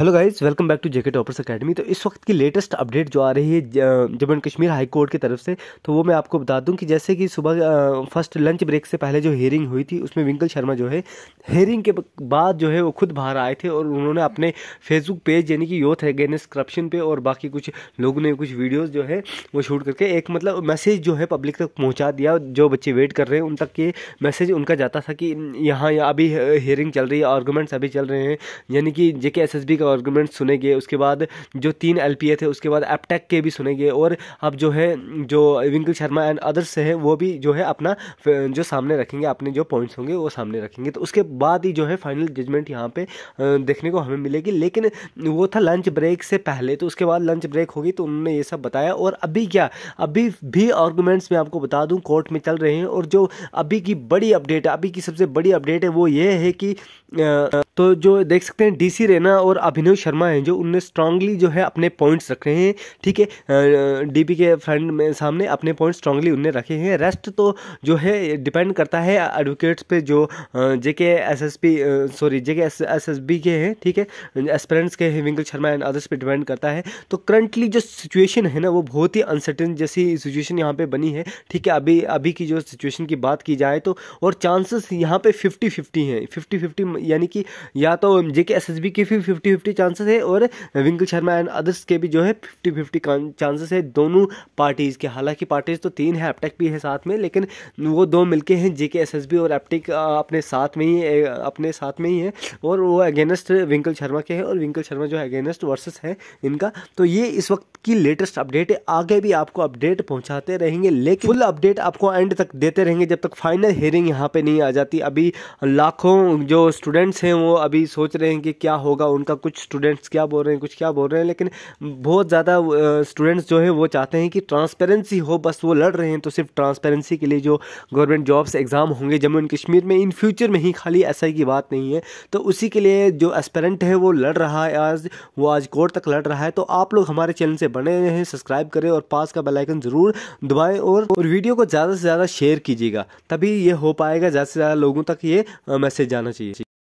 hello guys welcome back to JK toppers academy तो इस वक्त की लेटेस्ट अपडेट जो आ रही है Jammu and Kashmir high court की तरफ से तो वो मैं आपको बता दूं कि जैसे कि सुबह फर्स्ट लंच ब्रेक से पहले जो हेयरिंग हुई थी उसमें विंकल शर्मा जो है हेयरिंग के बाद जो है वो खुद बाहर आए थे और उन्होंने अपने फेसबुक पेज यानी कि यूथ अगेंस्ट करप्शन पे और बाकी कुछ लोगों ने कुछ वीडियोज़ जो है वो शूट करके एक मतलब मैसेज जो है पब्लिक तक पहुँचा दिया जो बच्चे वेट कर रहे हैं उन तक ये मैसेज उनका जाता था कि यहाँ अभी हेयरिंग चल रही है आर्गूमेंट्स अभी चल रहे हैं यानी कि जे के का आर्गूमेंट सुने गए उसके बाद जो तीन एल थे उसके बाद एपटेक के भी सुने गए और अब जो है जो विंकल शर्मा एंड अदर्स है वो भी जो है अपना जो सामने रखेंगे अपने जो पॉइंट्स होंगे वो सामने रखेंगे तो उसके बाद ही जो है फाइनल जजमेंट यहाँ पे देखने को हमें मिलेगी लेकिन वो था लंच ब्रेक से पहले तो उसके बाद लंच ब्रेक होगी तो उन्होंने ये सब बताया और अभी क्या अभी भी आर्गूमेंट्स मैं आपको बता दूँ कोर्ट में चल रहे हैं और जो अभी की बड़ी अपडेट है अभी की सबसे बड़ी अपडेट है वो ये है कि तो जो देख सकते हैं डी सी और अभी अभिनव शर्मा हैं जो उनने स्ट्रांगली जो है अपने पॉइंट्स रखे हैं ठीक है डीपी के फ्रंट में सामने अपने पॉइंट्स स्ट्रांगली उनने रखे हैं रेस्ट तो जो है डिपेंड करता है एडवोकेट्स पे जो J K S S P sorry J K S S B के हैं ठीक है एस्पेरेंट्स के हैं विंकल शर्मा एंड अदर्स पर डिपेंड करता है तो करंटली जो सिचुएशन है ना वो बहुत ही अनसर्टेन जैसी सिचुएशन यहाँ पर बनी है ठीक है अभी अभी की जो सिचुएशन की बात की जाए तो और चांसेस यहाँ पे फिफ्टी फिफ्टी हैं फिफ्टी फिफ्टी यानी कि या तो J K S S B के फिफ्टी फिफ्टी चांसेस है और विंकल शर्मा एंड अदर्स के भी जो है फिफ्टी फिफ्टी चांसेस है दोनों पार्टीज़ के हालांकि पार्टीज़ तो तीन है एपटेक भी है साथ में लेकिन वो दो मिलके हैं जेके एस एस बी और एपटेक अपने साथ में ही अपने साथ में ही है और वो अगेंस्ट विंकल शर्मा के हैं और विंकल शर्मा जो है अगेंस्ट वर्सेस है इनका तो ये इस वक्त की लेटेस्ट अपडेट है आगे भी आपको अपडेट पहुंचाते रहेंगे लेकिन फुल अपडेट आपको एंड तक देते रहेंगे जब तक फाइनल हेयरिंग यहाँ पे नहीं आ जाती अभी लाखों जो स्टूडेंट्स हैं वो अभी सोच रहे हैं कि क्या होगा उनका कुछ कुछ स्टूडेंट्स क्या बोल रहे हैं कुछ क्या बोल रहे हैं लेकिन बहुत ज़्यादा स्टूडेंट्स जो हैं वो चाहते हैं कि ट्रांसपेरेंसी हो बस वो लड़ रहे हैं तो सिर्फ ट्रांसपेरेंसी के लिए जो गवर्नमेंट जॉब्स एग्ज़ाम होंगे जम्मू एंड कश्मीर में इन फ्यूचर में ही खाली ऐसा की बात नहीं है तो उसी के लिए जो एस्पेरेंट है वो लड़ रहा है आज वो आज कोर्ट तक लड़ रहा है तो आप लोग हमारे चैनल से बने हैं सब्सक्राइब करें और पास का बेलाइकन ज़रूर दबाएँ और, और वीडियो को ज़्यादा से ज़्यादा शेयर कीजिएगा तभी ये हो पाएगा ज़्यादा से ज़्यादा लोगों तक ये मैसेज जाना चाहिए